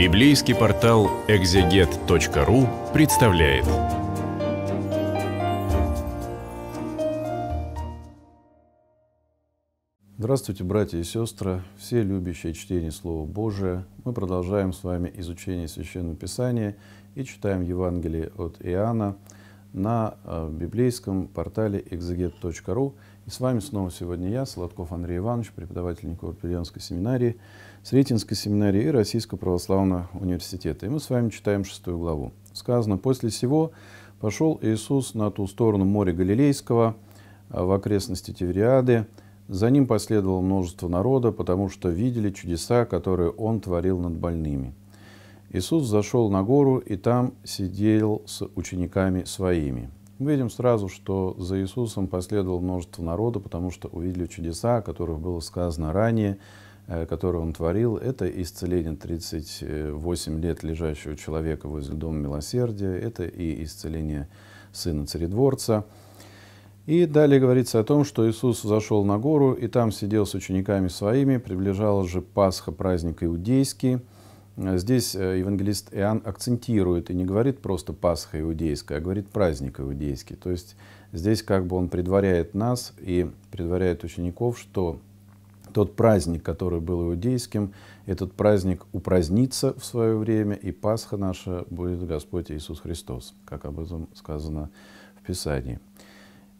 Библейский портал экзегет.ру представляет. Здравствуйте, братья и сестры, все любящие чтение Слова Божия. Мы продолжаем с вами изучение Священного Писания и читаем Евангелие от Иоанна на э, библейском портале exeget.ru. И с вами снова сегодня я, Сладков Андрей Иванович, преподаватель Николай Пелянской семинарии. Сретенской семинарии и Российского православного университета. И мы с вами читаем шестую главу. Сказано, «После сего пошел Иисус на ту сторону моря Галилейского, а, в окрестности Тевриады. За ним последовало множество народа, потому что видели чудеса, которые он творил над больными». Иисус зашел на гору и там сидел с учениками своими. Мы видим сразу, что за Иисусом последовало множество народа, потому что увидели чудеса, о которых было сказано ранее, Э, которую он творил, это исцеление 38 лет лежащего человека возле Дома Милосердия, это и исцеление сына царедворца. И далее говорится о том, что Иисус зашел на гору, и там сидел с учениками своими, приближалась же Пасха, праздник иудейский. Э, здесь э, евангелист Иоанн акцентирует и не говорит просто Пасха иудейская, а говорит праздник иудейский. То есть здесь как бы он предваряет нас и предваряет учеников, что тот праздник, который был иудейским, этот праздник упразднится в свое время, и Пасха наша будет Господь Иисус Христос, как об этом сказано в Писании.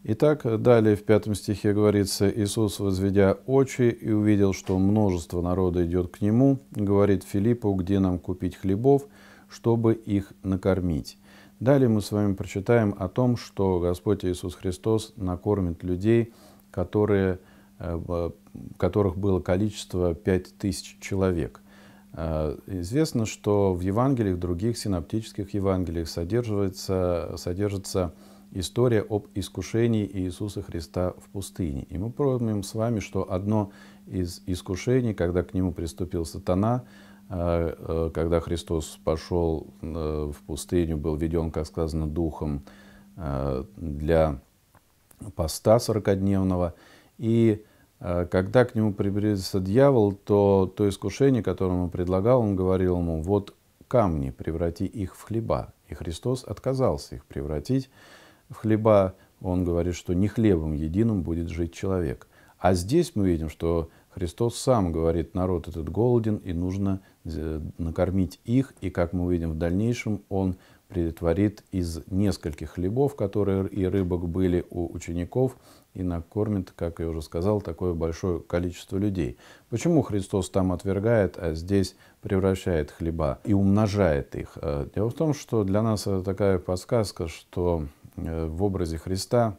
Итак, далее в пятом стихе говорится, «Иисус, возведя очи и увидел, что множество народа идет к Нему, говорит Филиппу, где нам купить хлебов, чтобы их накормить». Далее мы с вами прочитаем о том, что Господь Иисус Христос накормит людей, которые – Э, которых было количество 5000 человек. Э, известно, что в Евангелиях, других синоптических Евангелиях содержится, содержится история об искушении Иисуса Христа в пустыне. И мы помним с вами, что одно из искушений, когда к нему приступил сатана, э, когда Христос пошел в пустыню, был введен, как сказано, духом для поста сорокодневного, и Э, когда к нему приблизился дьявол, то то искушение, которое ему предлагал, он говорил ему, вот камни, преврати их в хлеба. И Христос отказался их превратить в хлеба. Он говорит, что не хлебом единым будет жить человек. А здесь мы видим, что Христос сам говорит, народ этот голоден, и нужно э, накормить их. И, как мы увидим в дальнейшем, он предотворит из нескольких хлебов, которые и рыбок были у учеников, и накормит, как я уже сказал, такое большое количество людей. Почему Христос там отвергает, а здесь превращает хлеба и умножает их? Э, дело в том, что для нас это такая подсказка, что э, в образе Христа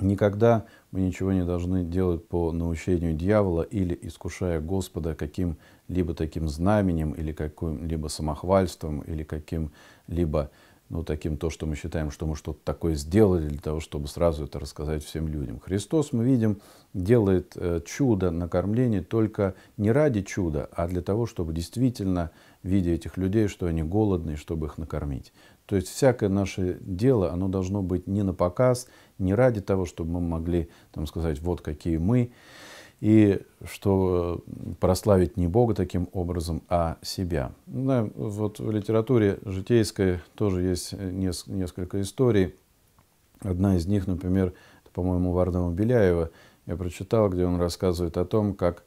никогда мы ничего не должны делать по наущению дьявола или искушая Господа каким-либо таким знаменем или каким-либо самохвальством или каким-либо ну, таким то, что мы считаем, что мы что-то такое сделали для того, чтобы сразу это рассказать всем людям. Христос, мы видим, делает э, чудо накормление только не ради чуда, а для того, чтобы действительно, видя этих людей, что они голодные, чтобы их накормить. То есть всякое наше дело, оно должно быть не на показ, не ради того, чтобы мы могли там, сказать, вот какие мы, и что э, прославить не Бога таким образом, а себя. Ну да, вот в литературе житейской тоже есть э, несколько историй. Одна из них, например, это, по-моему, Вардама Беляева, я прочитал, где он рассказывает о том, как,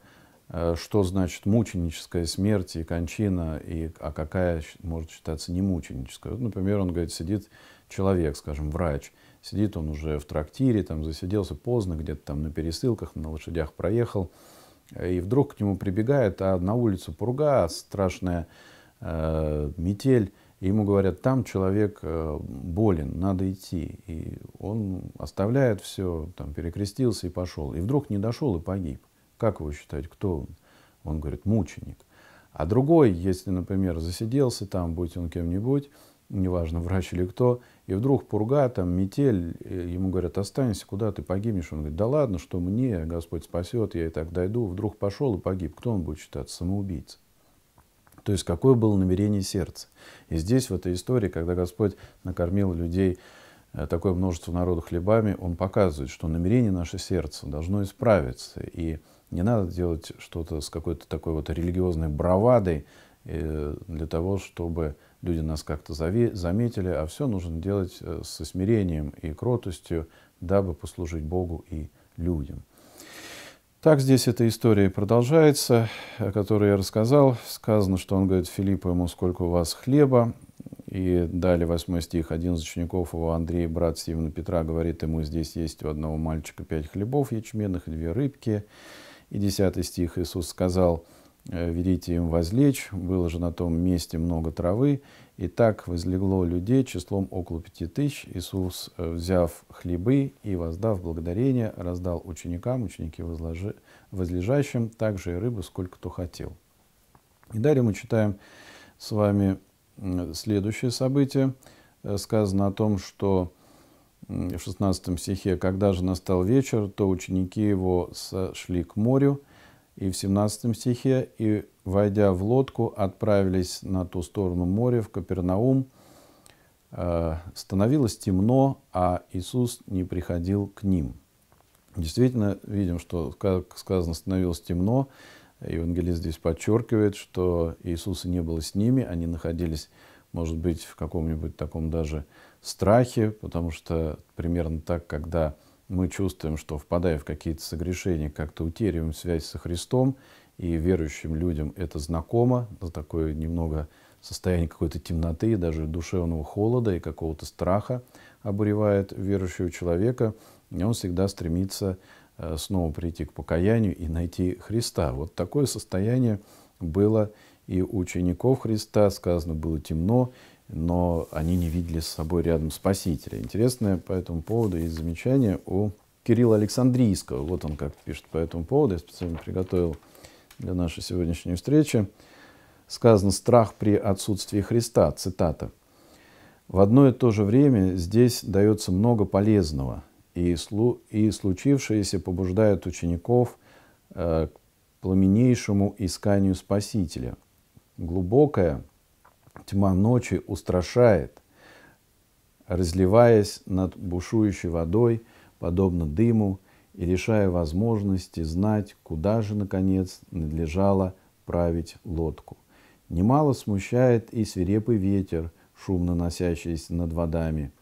э, что значит мученическая смерть и кончина, и, а какая может считаться не мученическая. Вот, например, он говорит, сидит человек, скажем, врач – сидит он уже в трактире, там засиделся поздно, где-то там на пересылках, на лошадях проехал, и вдруг к нему прибегает, а на улицу пурга, страшная э, метель, и ему говорят, там человек э, болен, надо идти. И он оставляет все, там перекрестился и пошел. И вдруг не дошел и погиб. Как его считать, кто он? Он говорит, мученик. А другой, если, например, засиделся там, будь он кем-нибудь, неважно, врач или кто, и вдруг пурга, там, метель, э, ему говорят, останься, куда ты погибнешь? Он говорит, да ладно, что мне, Господь спасет, я и так дойду. Вдруг пошел и погиб. Кто он будет считаться? Самоубийца. То есть какое было намерение сердца. И здесь, в этой истории, когда Господь накормил людей э, такое множество народу хлебами, Он показывает, что намерение наше сердце должно исправиться. И не надо делать что-то с какой-то такой вот религиозной бравадой э, для того, чтобы люди нас как-то заметили, а все нужно делать э, со смирением и кротостью, дабы послужить Богу и людям. Так здесь эта история продолжается, о которой я рассказал. Сказано, что он говорит Филиппу ему, сколько у вас хлеба. И далее 8 стих. Один из учеников его, Андрей, брат Симона Петра, говорит ему, здесь есть у одного мальчика пять хлебов ячменных и две рыбки. И 10 стих Иисус сказал, Э, велите им возлечь, было же на том месте много травы, и так возлегло людей числом около пяти тысяч. Иисус, э, взяв хлебы и воздав благодарение, раздал ученикам, ученики возложи, возлежащим, также и рыбу, сколько кто хотел. И далее мы читаем с вами следующее событие. Э, сказано о том, что в 16 стихе, «Когда же настал вечер, то ученики его сошли к морю, и в 17 стихе, «И, войдя в лодку, отправились на ту сторону моря, в Капернаум. Э, становилось темно, а Иисус не приходил к ним». Действительно, видим, что, как сказано, становилось темно. Евангелист здесь подчеркивает, что Иисуса не было с ними, они находились, может быть, в каком-нибудь таком даже страхе, потому что примерно так, когда мы чувствуем, что впадая в какие-то согрешения, как-то утеряем связь со Христом, и верующим людям это знакомо, такое немного состояние какой-то темноты, даже душевного холода и какого-то страха обуревает верующего человека, и он всегда стремится э, снова прийти к покаянию и найти Христа. Вот такое состояние было и у учеников Христа, сказано, было темно, но они не видели с собой рядом спасителя. Интересное по этому поводу есть замечание у Кирилла Александрийского. Вот он как пишет по этому поводу. Я специально приготовил для нашей сегодняшней встречи. Сказано «страх при отсутствии Христа», цитата. В одно и то же время здесь дается много полезного, и, слу, и случившееся побуждает учеников э, к пламенейшему исканию Спасителя. Глубокая. Тьма ночи устрашает, разливаясь над бушующей водой, подобно дыму, и решая возможности знать, куда же, наконец, надлежало править лодку. Немало смущает и свирепый ветер, шумно носящийся над водами,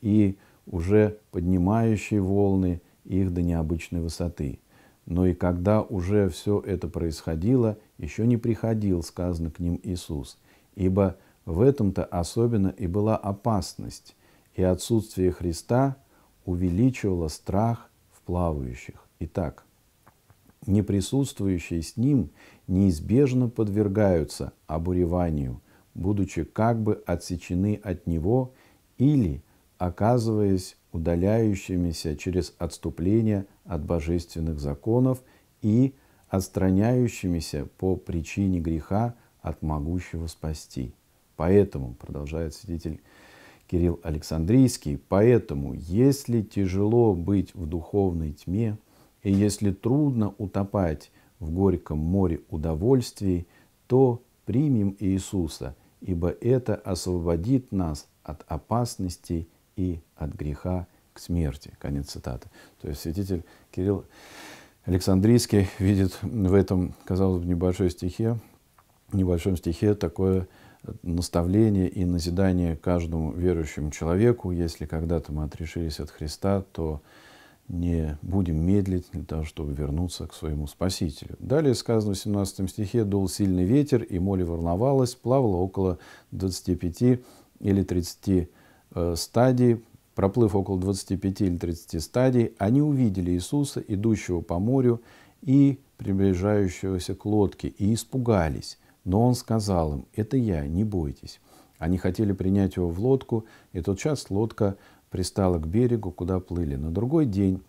и уже поднимающие волны их до необычной высоты. Но и когда уже все это происходило, еще не приходил, сказано к ним Иисус – ибо в этом-то особенно и была опасность, и отсутствие Христа увеличивало страх в плавающих. Итак, не присутствующие с Ним неизбежно подвергаются обуреванию, будучи как бы отсечены от Него или оказываясь удаляющимися через отступление от божественных законов и отстраняющимися по причине греха от могущего спасти. Поэтому, продолжает свидетель Кирилл Александрийский, поэтому, если тяжело быть в духовной тьме, и если трудно утопать в горьком море удовольствий, то примем Иисуса, ибо это освободит нас от опасностей и от греха к смерти. Конец цитаты. То есть святитель Кирилл Александрийский видит в этом, казалось бы, небольшой стихе небольшом стихе такое э, наставление и назидание каждому верующему человеку. Если когда-то мы отрешились от Христа, то не будем медлить для того, чтобы вернуться к своему Спасителю. Далее сказано в 17 стихе «Дул сильный ветер, и море волновалось, плавало около 25 или 30 э, стадий». Проплыв около 25 или 30 стадий, они увидели Иисуса, идущего по морю и приближающегося к лодке, и испугались. Но он сказал им, это я, не бойтесь. Они хотели принять его в лодку, и тот час лодка пристала к берегу, куда плыли. На другой день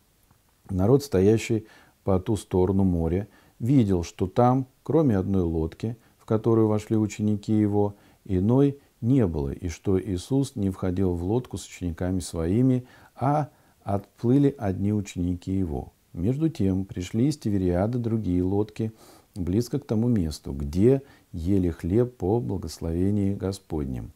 народ, стоящий по ту сторону моря, видел, что там, кроме одной лодки, в которую вошли ученики его, иной не было, и что Иисус не входил в лодку с учениками своими, а отплыли одни ученики его. Между тем пришли из Тевериада другие лодки близко к тому месту, где ели хлеб по благословении Господнем.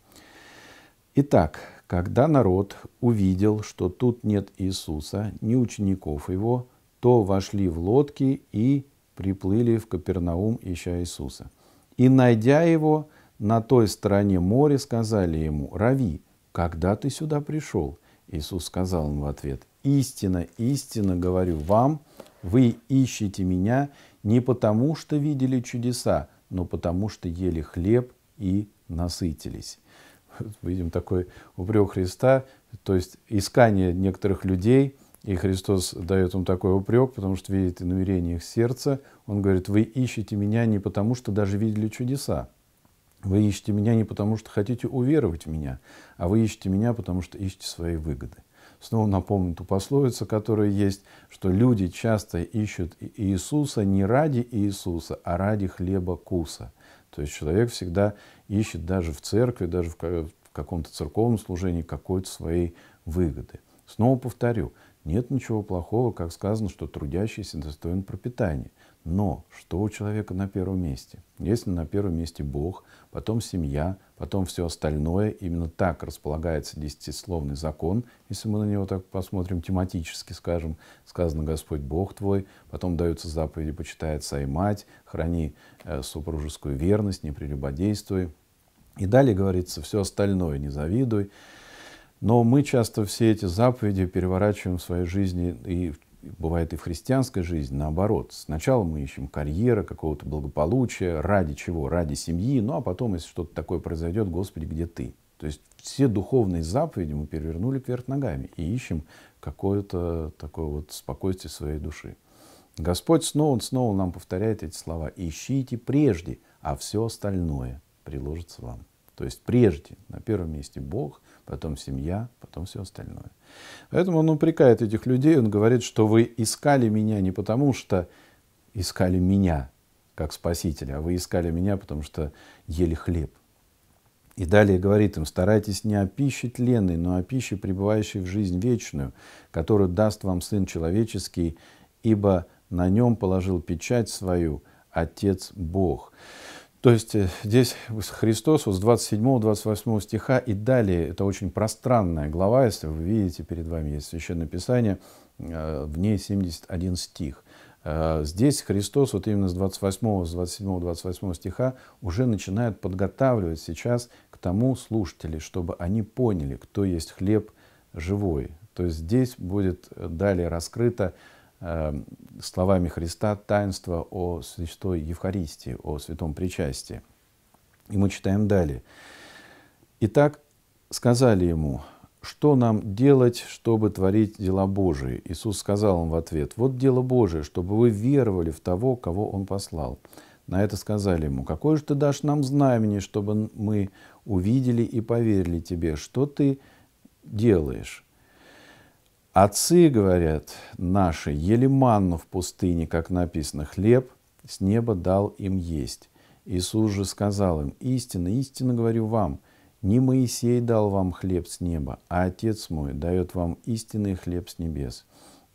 Итак, когда народ увидел, что тут нет Иисуса, ни учеников его, то вошли в лодки и приплыли в Капернаум, ища Иисуса. И, найдя его на той стороне моря, сказали ему, «Рави, когда ты сюда пришел?» Иисус сказал им в ответ, «Истина, истина говорю вам, вы ищете меня не потому, что видели чудеса, но потому что ели хлеб и насытились. видим такой упрек Христа, то есть искание некоторых людей, и Христос дает им такой упрек, потому что видит и намерение их сердца. Он говорит, вы ищете меня не потому, что даже видели чудеса, вы ищете меня не потому, что хотите уверовать в меня, а вы ищете меня, потому что ищете свои выгоды. Снова напомню ту пословицу, которая есть, что люди часто ищут Иисуса не ради Иисуса, а ради хлеба куса. То есть человек всегда ищет даже в церкви, даже в каком-то церковном служении какой-то своей выгоды. Снова повторю, нет ничего плохого, как сказано, что трудящийся достоин пропитания. Но что у человека на первом месте? Если на первом месте Бог, потом семья, потом все остальное, именно так располагается десятисловный закон, если мы на него так посмотрим тематически, скажем, сказано «Господь Бог твой», потом даются заповеди «Почитай отца и мать», «Храни э, супружескую верность», «Не прелюбодействуй». И далее говорится все остальное «Не завидуй». Но мы часто все эти заповеди переворачиваем в своей жизни и бывает и в христианской жизни, наоборот. Сначала мы ищем карьера какого-то благополучия, ради чего? Ради семьи, ну а потом, если что-то такое произойдет, Господи, где ты? То есть все духовные заповеди мы перевернули кверх ногами и ищем какое-то такое вот спокойствие своей души. Господь снова, и снова нам повторяет эти слова. «Ищите прежде, а все остальное приложится вам». То есть прежде, на первом месте Бог, потом семья, потом все остальное. Поэтому он упрекает этих людей, он говорит, что вы искали меня не потому, что искали меня как спасителя, а вы искали меня, потому что ели хлеб. И далее говорит им, старайтесь не о пище тленной, но о пище, пребывающей в жизнь вечную, которую даст вам Сын Человеческий, ибо на нем положил печать свою Отец Бог. То есть э, здесь Христос вот с 27-28 стиха и далее, это очень пространная глава, если вы видите, перед вами есть Священное Писание, э, в ней 71 стих. Э, здесь Христос вот именно с 28, с 27, 28 стиха уже начинает подготавливать сейчас к тому слушателей, чтобы они поняли, кто есть хлеб живой. То есть здесь будет далее раскрыто Эм, словами Христа таинство о Святой Евхаристии, о Святом Причастии. И мы читаем далее. «Итак, сказали ему, что нам делать, чтобы творить дела Божии? Иисус сказал им в ответ, вот дело Божие, чтобы вы веровали в того, кого Он послал. На это сказали ему, какое же ты дашь нам знамение, чтобы мы увидели и поверили тебе, что ты делаешь? Отцы, говорят, наши ели манну в пустыне, как написано, хлеб с неба дал им есть. Иисус же сказал им, истинно, истинно говорю вам, не Моисей дал вам хлеб с неба, а Отец мой дает вам истинный хлеб с небес.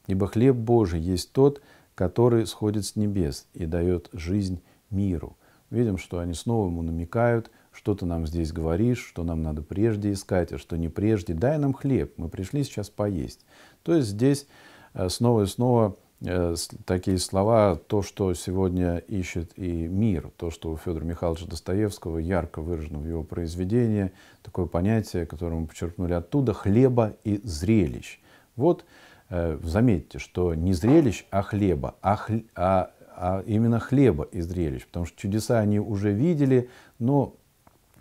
Ибо хлеб Божий есть тот, который сходит с небес и дает жизнь миру. Видим, что они снова ему намекают – что ты нам здесь говоришь, что нам надо прежде искать, а что не прежде. Дай нам хлеб, мы пришли сейчас поесть. То есть здесь э, снова и снова э, такие слова, то, что сегодня ищет и мир, то, что у Федора Михайловича Достоевского ярко выражено в его произведении, такое понятие, которое мы почерпнули оттуда, хлеба и зрелищ. Вот э, заметьте, что не зрелищ, а хлеба, а, хл... а, а именно хлеба и зрелищ, потому что чудеса они уже видели, но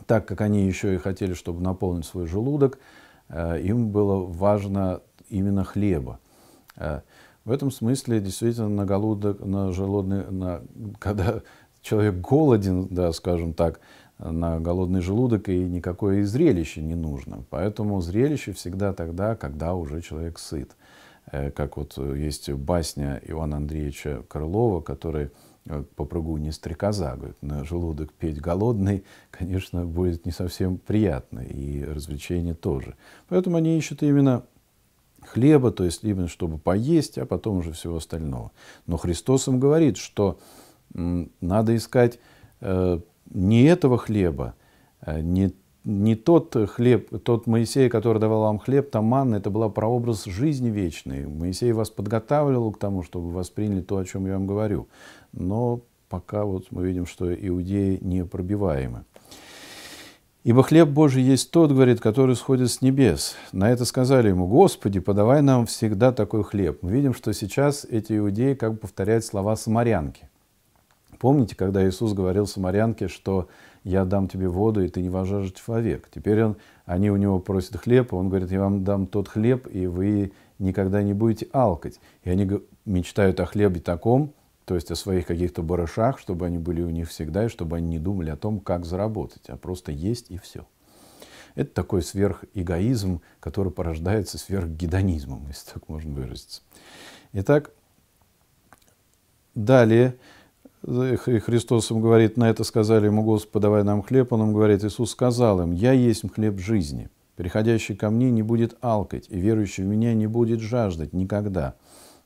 так как они еще и хотели, чтобы наполнить свой желудок, э, им было важно именно хлеба. Э, в этом смысле действительно на голодок, на желудный, на, когда человек голоден, да, скажем так, на голодный желудок и никакое зрелище не нужно. Поэтому зрелище всегда тогда, когда уже человек сыт. Э, как вот есть басня Ивана Андреевича Крылова, который Э, попругуни прогуне стрекоза. А, говорит, на желудок петь голодный, конечно, будет не совсем приятно, и развлечение тоже. Поэтому они ищут именно хлеба, то есть именно чтобы поесть, а потом уже всего остального. Но Христос им говорит, что надо искать э, не этого хлеба, э, не не тот хлеб, тот Моисей, который давал вам хлеб, там манна, это был прообраз жизни вечной. Моисей вас подготавливал к тому, чтобы вы восприняли то, о чем я вам говорю. Но пока вот мы видим, что иудеи непробиваемы. «Ибо хлеб Божий есть тот, — говорит, — который сходит с небес». На это сказали ему, «Господи, подавай нам всегда такой хлеб». Мы видим, что сейчас эти иудеи как бы повторяют слова самарянки. Помните, когда Иисус говорил самарянке, что я дам тебе воду, и ты не вожажешь вовек. Теперь он, они у него просят хлеб, и он говорит, я вам дам тот хлеб, и вы никогда не будете алкать. И они мечтают о хлебе таком, то есть о своих каких-то барышах, чтобы они были у них всегда, и чтобы они не думали о том, как заработать, а просто есть и все. Это такой сверхэгоизм, который порождается сверхгедонизмом, если так можно выразиться. Итак, далее и Христос им говорит, на это сказали ему, Господи, давай нам хлеб. Он им говорит, Иисус сказал им, я есть хлеб жизни. приходящий ко мне не будет алкать, и верующий в меня не будет жаждать никогда.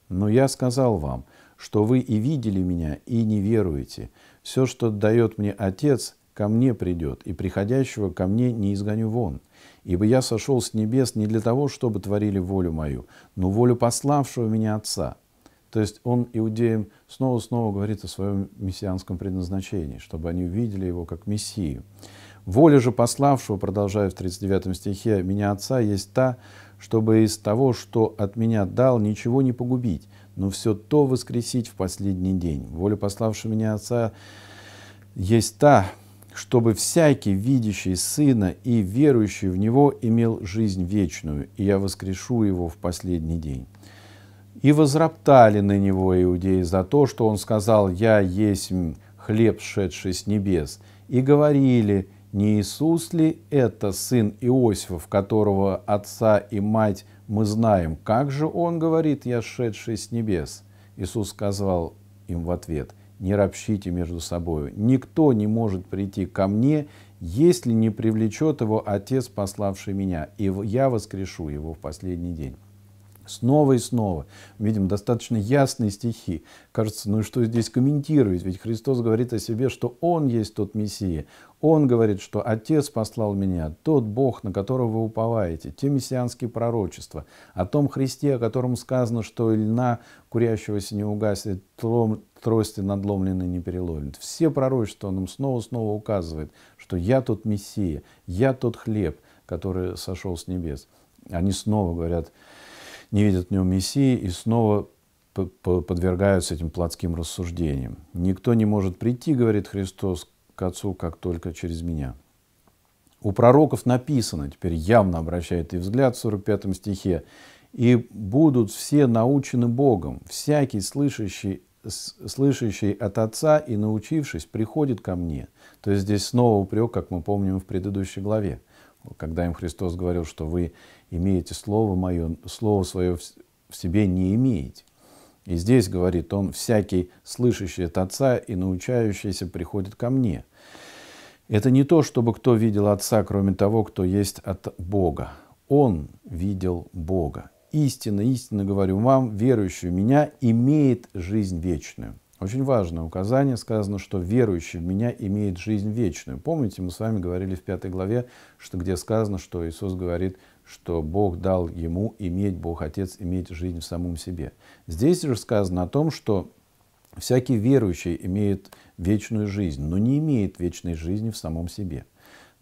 Но я сказал вам, что вы и видели меня, и не веруете. Все, что дает мне Отец, ко мне придет, и приходящего ко мне не изгоню вон. Ибо я сошел с небес не для того, чтобы творили волю мою, но волю пославшего меня Отца – то есть он иудеям снова и снова говорит о своем мессианском предназначении, чтобы они увидели его как Мессию. «Воля же пославшего, продолжая в 39 стихе, «Меня Отца есть та, чтобы из того, что от меня дал, ничего не погубить, но все то воскресить в последний день. Воля пославшего меня Отца есть та, чтобы всякий, видящий Сына и верующий в Него, имел жизнь вечную, и я воскрешу его в последний день». И возроптали на него иудеи за то, что он сказал, «Я есть хлеб, шедший с небес». И говорили, не Иисус ли это сын Иосифов, которого отца и мать мы знаем? Как же он говорит, я шедший с небес? Иисус сказал им в ответ, не ропщите между собой. Никто не может прийти ко мне, если не привлечет его Отец, пославший меня, и я воскрешу его в последний день. Снова и снова видим достаточно ясные стихи. Кажется, ну и что здесь комментировать? Ведь Христос говорит о себе, что Он есть тот Мессия. Он говорит, что Отец послал меня, тот Бог, на которого вы уповаете, те мессианские пророчества, о том Христе, о котором сказано, что льна курящегося не угаснет, трости надломлены не переломит. Все пророчества он нам снова-снова указывает, что я тот Мессия, я тот хлеб, который сошел с небес. Они снова говорят, не видят в нем Мессии и снова подвергаются этим плотским рассуждениям. «Никто не может прийти, — говорит Христос, — к Отцу, как только через Меня». У пророков написано, теперь явно обращает и взгляд в 45 стихе, «И будут все научены Богом, всякий, слышащий, слышащий от Отца и научившись, приходит ко Мне». То есть здесь снова упрек, как мы помним в предыдущей главе когда им Христос говорил, что вы имеете Слово Мое, Слово Свое в себе не имеете. И здесь, говорит он, всякий, слышащий от Отца и научающийся, приходит ко мне. Это не то, чтобы кто видел Отца, кроме того, кто есть от Бога. Он видел Бога. Истинно, истинно говорю вам, верующий в меня имеет жизнь вечную. Очень важное указание сказано, что верующий в меня имеет жизнь вечную. Помните, мы с вами говорили в пятой главе, что, где сказано, что Иисус говорит, что Бог дал ему иметь, Бог Отец иметь жизнь в самом себе. Здесь же сказано о том, что всякий верующий имеет вечную жизнь, но не имеет вечной жизни в самом себе.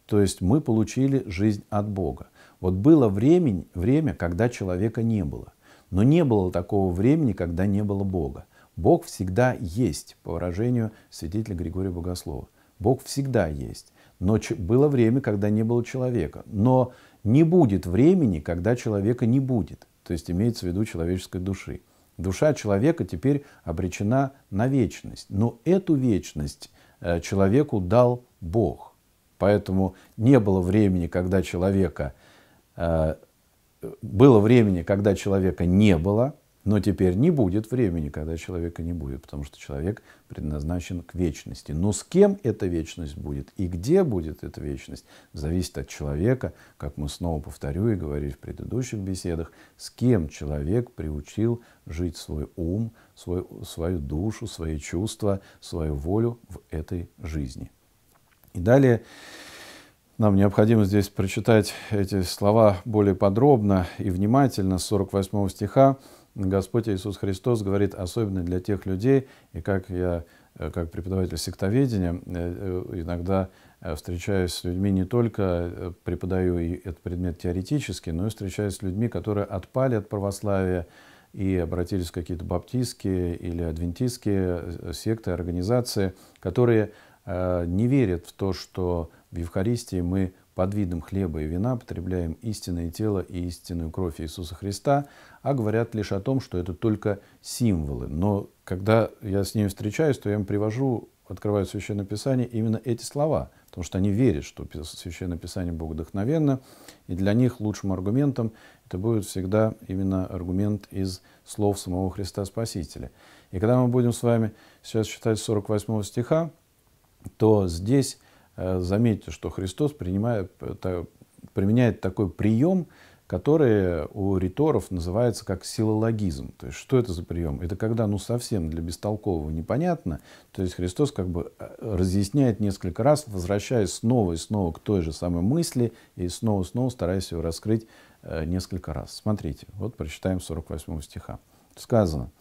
То есть мы получили жизнь от Бога. Вот было время, время, когда человека не было. Но не было такого времени, когда не было Бога. Бог всегда есть, по выражению святителя Григория Богослова. Бог всегда есть. Но было время, когда не было человека. Но не будет времени, когда человека не будет. То есть имеется в виду человеческой души. Душа человека теперь обречена на вечность. Но эту вечность э, человеку дал Бог. Поэтому не было времени, когда человека э, было времени, когда человека не было, но теперь не будет времени, когда человека не будет, потому что человек предназначен к вечности. Но с кем эта вечность будет и где будет эта вечность, зависит от человека, как мы снова повторю и говорили в предыдущих беседах, с кем человек приучил жить свой ум, свой, свою душу, свои чувства, свою волю в этой жизни. И далее нам необходимо здесь прочитать эти слова более подробно и внимательно с 48 стиха. Господь Иисус Христос говорит особенно для тех людей, и как я, э, как преподаватель сектоведения, э, э, иногда встречаюсь с людьми не только преподаю этот предмет теоретически, но и встречаюсь с людьми, которые отпали от православия и обратились в какие-то баптистские или адвентистские секты, организации, которые не верят в то, что в Евхаристии мы под видом хлеба и вина потребляем истинное тело и истинную кровь Иисуса Христа, а говорят лишь о том, что это только символы. Но когда я с ними встречаюсь, то я им привожу, открываю Священное Писание, именно эти слова, потому что они верят, что Священное Писание богодохновенно, и для них лучшим аргументом это будет всегда именно аргумент из слов самого Христа Спасителя. И когда мы будем с вами сейчас читать 48 стиха, то здесь Э, заметьте, что Христос принимает, применяет такой прием, который у риторов называется как силологизм. То есть что это за прием? Это когда ну совсем для бестолкового непонятно. То есть Христос как бы э, разъясняет несколько раз, возвращаясь снова и снова к той же самой мысли и снова и снова стараясь ее раскрыть э, несколько раз. Смотрите, вот прочитаем 48 стиха. Сказано.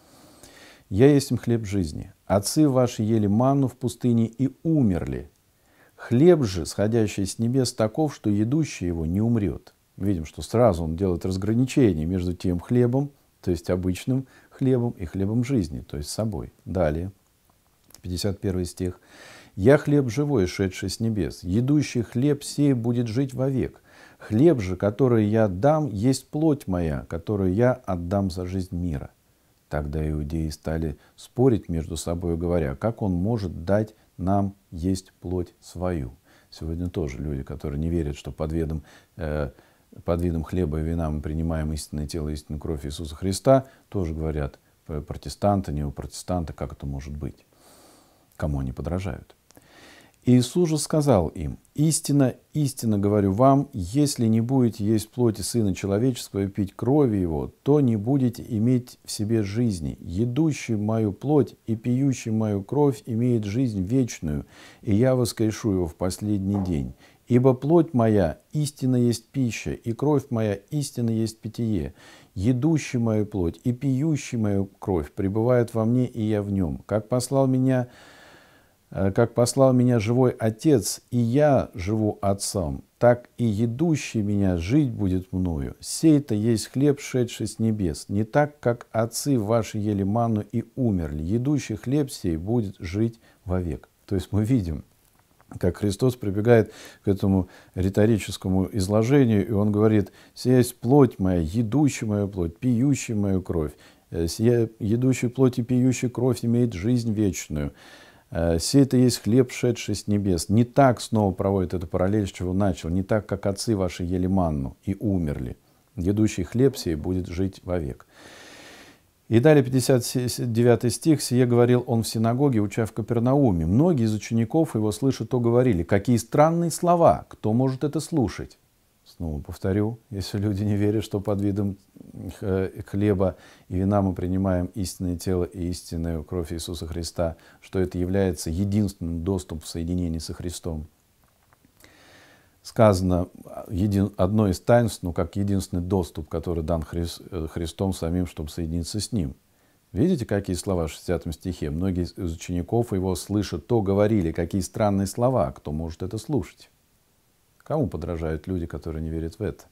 «Я есть им хлеб жизни. Отцы ваши ели манну в пустыне и умерли, Хлеб же, сходящий с небес, таков, что едущий его не умрет. Видим, что сразу он делает разграничение между тем хлебом, то есть обычным хлебом и хлебом жизни, то есть собой. Далее, 51 стих. «Я хлеб живой, шедший с небес. Едущий хлеб сей будет жить вовек. Хлеб же, который я дам, есть плоть моя, которую я отдам за жизнь мира». Тогда иудеи стали спорить между собой, говоря, как он может дать нам есть плоть свою. Сегодня тоже люди, которые не верят, что под видом, э, под видом хлеба и вина мы принимаем истинное тело истинную кровь Иисуса Христа, тоже говорят, протестанты, не у протестанта, как это может быть? Кому они подражают? Иисус же сказал им, Истина, истинно говорю вам, если не будете есть плоти Сына Человеческого и пить крови Его, то не будете иметь в себе жизни. Едущий мою плоть и пьющий мою кровь имеет жизнь вечную, и я воскрешу его в последний день. Ибо плоть моя истина есть пища, и кровь моя истина есть питье. Едущий мою плоть и пьющий мою кровь пребывает во мне, и я в нем. Как послал меня Э, как послал меня живой Отец, и я живу Отцом, так и едущий меня жить будет мною. Сей-то есть хлеб, шедший с небес, не так, как отцы ваши ели ману и умерли. Едущий хлеб сей будет жить вовек». То есть мы видим, как Христос прибегает к этому риторическому изложению, и он говорит, «Сия есть плоть моя, едущая моя плоть, пьющая мою кровь. Э, сия едущая плоть и пьющая кровь имеет жизнь вечную». Э, Все это есть хлеб, шедший с небес. Не так снова проводит эту параллель, с чего начал. Не так, как отцы ваши ели манну и умерли. Едущий хлеб сей будет жить вовек. И далее 59 стих. «Сие говорил он в синагоге, уча в Капернауме. Многие из учеников его, слыша, то говорили, какие странные слова, кто может это слушать? Ну, повторю, если люди не верят, что под видом э, хлеба и вина мы принимаем истинное тело и истинную кровь Иисуса Христа, что это является единственным доступом в соединении со Христом. Сказано един, одно из таинств, но ну, как единственный доступ, который дан Христ, э, Христом самим, чтобы соединиться с Ним. Видите, какие слова в 60 стихе? Многие из учеников его, слышат, то говорили, какие странные слова, кто может это слушать? Кому подражают люди, которые не верят в это?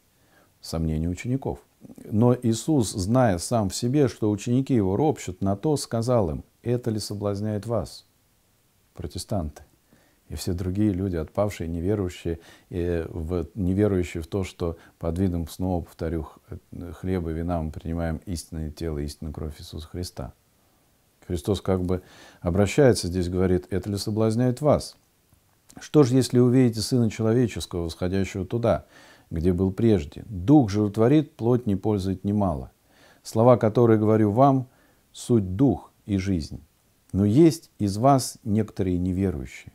Сомнению учеников. Но Иисус, зная сам в себе, что ученики его ропщут на то, сказал им, это ли соблазняет вас, протестанты? И все другие люди, отпавшие, неверующие, и в, неверующие в то, что под видом, снова повторю, хлеба и вина мы принимаем истинное тело, истинную кровь Иисуса Христа. Христос как бы обращается здесь, говорит, это ли соблазняет вас? Что же, если увидите Сына Человеческого, восходящего туда, где был прежде? Дух животворит, плоть не пользует немало. Слова, которые говорю вам, суть дух и жизнь. Но есть из вас некоторые неверующие.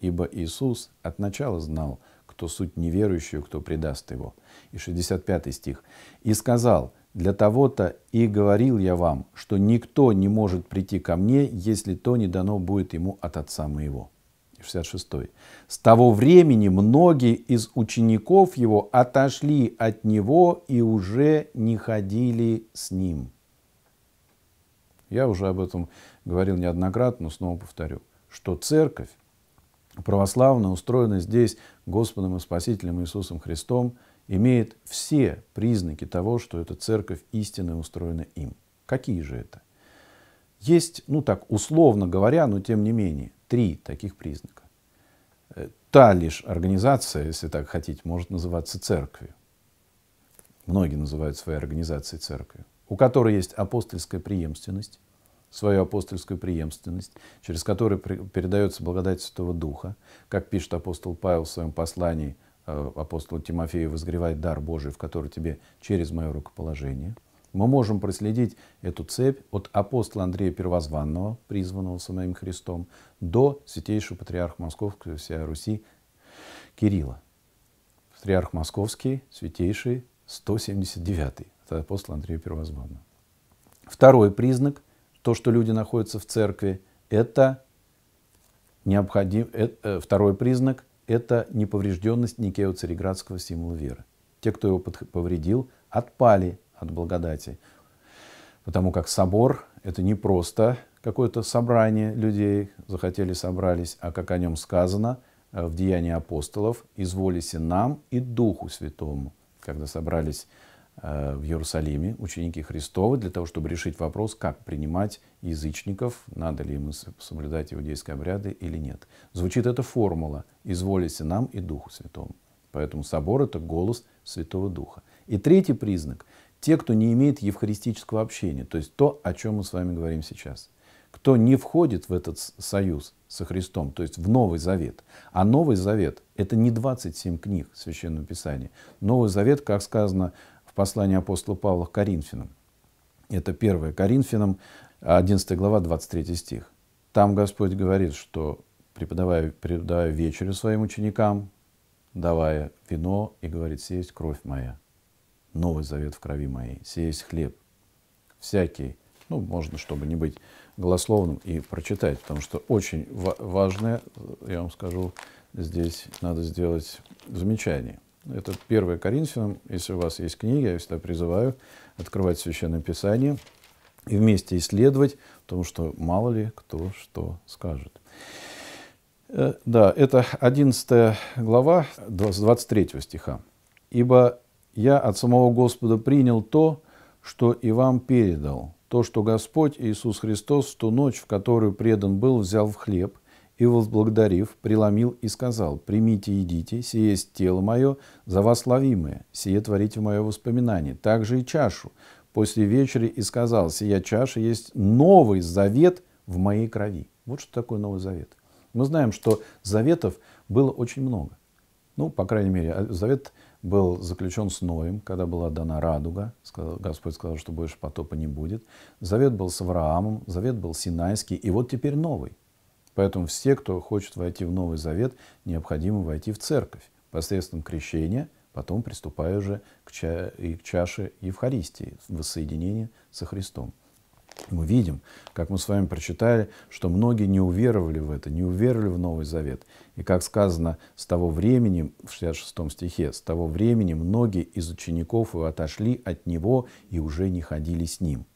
Ибо Иисус от начала знал, кто суть неверующую, кто предаст его. И 65 стих. «И сказал, для того-то и говорил я вам, что никто не может прийти ко мне, если то не дано будет ему от Отца моего». 66. С того времени многие из учеников его отошли от него и уже не ходили с ним. Я уже об этом говорил неоднократно, но снова повторю, что церковь православная, устроенная здесь Господом и Спасителем Иисусом Христом, имеет все признаки того, что эта церковь истинно устроена им. Какие же это? Есть, ну так, условно говоря, но тем не менее, три таких признака. Э, та лишь организация, если так хотите, может называться церковью. Многие называют свои организации церковью. У которой есть апостольская преемственность, свою апостольскую преемственность, через которую передается благодать Святого Духа. Как пишет апостол Павел в своем послании, э, апостолу Тимофею возгревает дар Божий, в который тебе через мое рукоположение – мы можем проследить эту цепь от апостола Андрея Первозванного, призванного самим Христом, до святейшего патриарха Московского всей Руси Кирилла. Патриарх Московский, святейший, 179-й, это апостол Андрея Первозванного. Второй признак, то, что люди находятся в церкви, это необходим, э, э второй признак – это неповрежденность Никео Цареградского символа веры. Те, кто его повредил, отпали от благодати. Потому как собор — это не просто какое-то собрание людей, захотели, собрались, а как о нем сказано э, в Деянии апостолов, «Изволите нам и Духу Святому», когда собрались э, в Иерусалиме ученики Христова для того, чтобы решить вопрос, как принимать язычников, надо ли им соблюдать иудейские обряды или нет. Звучит эта формула «изволите нам и Духу Святому». Поэтому собор – это голос Святого Духа. И третий признак – те, кто не имеет евхаристического общения, то есть то, о чем мы с вами говорим сейчас. Кто не входит в этот союз со Христом, то есть в Новый Завет. А Новый Завет – это не 27 книг Священного Писания. Новый Завет, как сказано в послании апостола Павла к Коринфянам, это 1 Коринфянам, 11 глава, 23 стих. Там Господь говорит, что преподавая, преподавая вечерю своим ученикам, давая вино, и говорит, сесть кровь моя – новый завет в крови моей, сей есть хлеб, всякий, ну, можно, чтобы не быть голословным, и прочитать, потому что очень важное, я вам скажу, здесь надо сделать замечание. Это 1 Коринфянам, если у вас есть книги, я всегда призываю открывать Священное Писание и вместе исследовать, потому что мало ли кто что скажет. Э, да, это 11 глава с 23 стиха. «Ибо я от самого Господа принял то, что и вам передал, то, что Господь Иисус Христос в ту ночь, в которую предан был, взял в хлеб и, возблагодарив, преломил и сказал, «Примите, едите, сие есть тело мое, за вас ловимое, сие творите в мое воспоминание, также и чашу». После вечери и сказал, «Сия чаша есть новый завет в моей крови». Вот что такое новый завет. Мы знаем, что заветов было очень много. Ну, по крайней мере, а завет был заключен с Ноем, когда была дана радуга. Сказал, Господь сказал, что больше потопа не будет. Завет был с Авраамом, завет был Синайский, и вот теперь новый. Поэтому все, кто хочет войти в Новый Завет, необходимо войти в церковь посредством крещения, потом приступая уже к, ча- и к чаше Евхаристии, воссоединения со Христом. Мы видим, как мы с вами прочитали, что многие не уверовали в это, не уверовали в Новый Завет. И как сказано, с того времени, в 66 стихе, с того времени многие из учеников его отошли от него и уже не ходили с ним.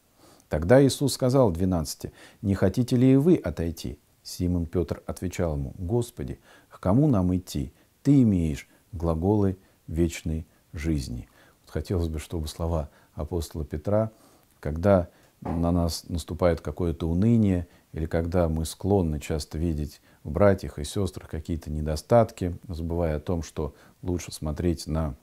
Тогда Иисус сказал 12, «Не хотите ли и вы отойти?» Симон Петр отвечал ему, «Господи, к кому нам идти? Ты имеешь глаголы вечной жизни». Вот хотелось бы, чтобы слова апостола Петра, когда на нас наступает какое-то уныние, или когда мы склонны часто видеть в братьях и сестрах какие-то недостатки, забывая о том, что лучше смотреть на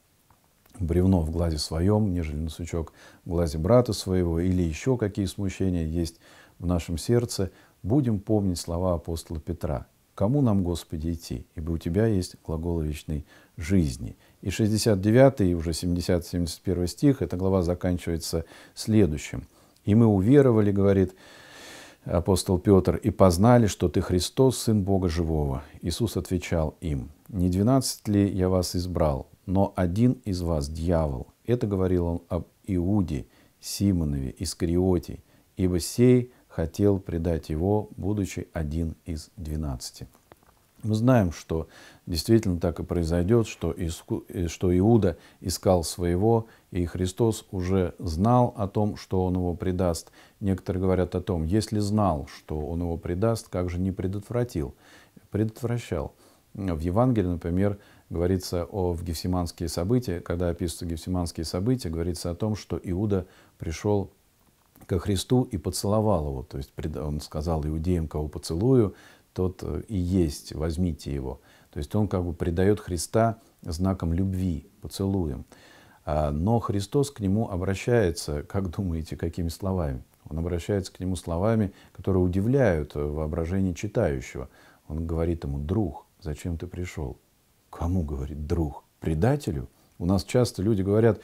бревно в глазе своем, нежели на сучок в глазе брата своего, или еще какие смущения есть в нашем сердце, будем помнить слова апостола Петра. «Кому нам, Господи, идти? Ибо у Тебя есть глагол вечной жизни». И 69 и уже 70-71 стих, эта глава заканчивается следующим. И мы уверовали, говорит апостол Петр, и познали, что ты Христос, Сын Бога Живого. Иисус отвечал им, не двенадцать ли я вас избрал, но один из вас – дьявол. Это говорил он об Иуде, Симонове, Искариоте, ибо сей хотел предать его, будучи один из двенадцати. Мы знаем, что действительно так и произойдет, что, Иску, э, что Иуда искал своего, и Христос уже знал о том, что он его предаст. Некоторые говорят о том, если знал, что он его предаст, как же не предотвратил, предотвращал. В Евангелии, например, говорится о в гефсиманские события, когда описываются гефсиманские события, говорится о том, что Иуда пришел ко Христу и поцеловал его. То есть он сказал иудеям, кого поцелую, тот э, и есть, возьмите его. То есть он как бы предает Христа знаком любви, поцелуем. А, но Христос к нему обращается, как думаете, какими словами? Он обращается к нему словами, которые удивляют э, воображение читающего. Он говорит ему, друг, зачем ты пришел? Кому, говорит, друг? Предателю? У нас часто люди говорят,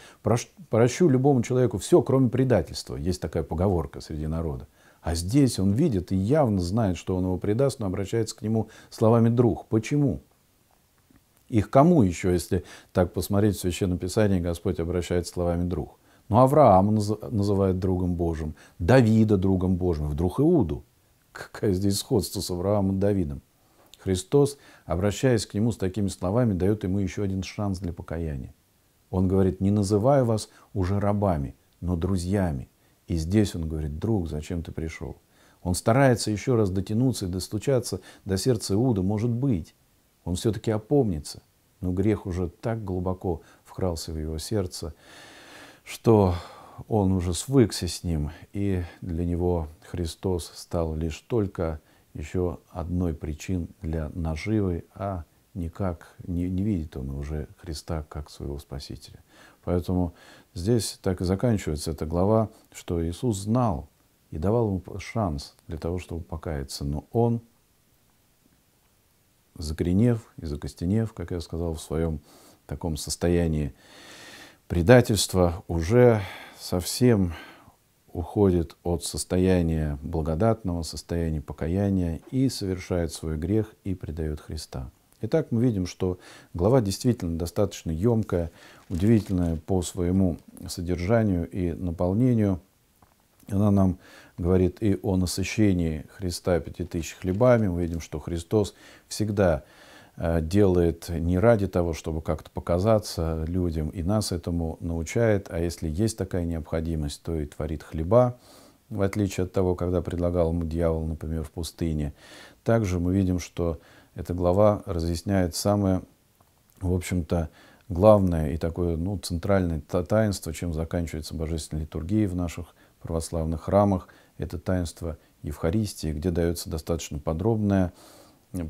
прощу любому человеку все, кроме предательства. Есть такая поговорка среди народа. А здесь он видит и явно знает, что он его предаст, но обращается к нему словами «друг». Почему? Их кому еще, если так посмотреть в Священном Писании, Господь обращается словами «друг»? Ну, Авраама называет другом Божьим, Давида другом Божьим, вдруг Иуду. Какое здесь сходство с Авраамом и Давидом? Христос, обращаясь к нему с такими словами, дает ему еще один шанс для покаяния. Он говорит, не называю вас уже рабами, но друзьями. И здесь он говорит, друг, зачем ты пришел? Он старается еще раз дотянуться и достучаться до сердца Иуда, может быть. Он все-таки опомнится. Но грех уже так глубоко вкрался в его сердце, что он уже свыкся с ним, и для него Христос стал лишь только еще одной причин для наживы, а никак не, не видит он уже Христа как своего Спасителя. Поэтому здесь так и заканчивается эта глава, что Иисус знал и давал ему шанс для того, чтобы покаяться. Но он, закоренев и закостенев, как я сказал, в своем таком состоянии предательства, уже совсем уходит от состояния благодатного, состояния покаяния и совершает свой грех и предает Христа. Итак, мы видим, что глава действительно достаточно емкая, удивительная по своему содержанию и наполнению. Она нам говорит и о насыщении Христа пяти тысяч хлебами. Мы видим, что Христос всегда э, делает не ради того, чтобы как-то показаться людям, и нас этому научает, а если есть такая необходимость, то и творит хлеба, в отличие от того, когда предлагал ему дьявол, например, в пустыне. Также мы видим, что эта глава разъясняет самое, в общем-то, главное и такое ну, центральное таинство, чем заканчивается божественная литургия в наших православных храмах, это таинство Евхаристии, где дается достаточно подробное,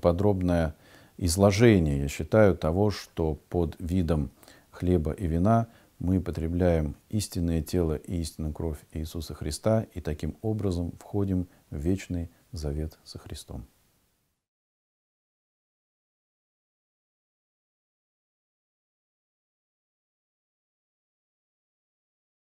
подробное изложение, я считаю, того, что под видом хлеба и вина мы потребляем истинное тело и истинную кровь Иисуса Христа и таким образом входим в вечный завет со Христом.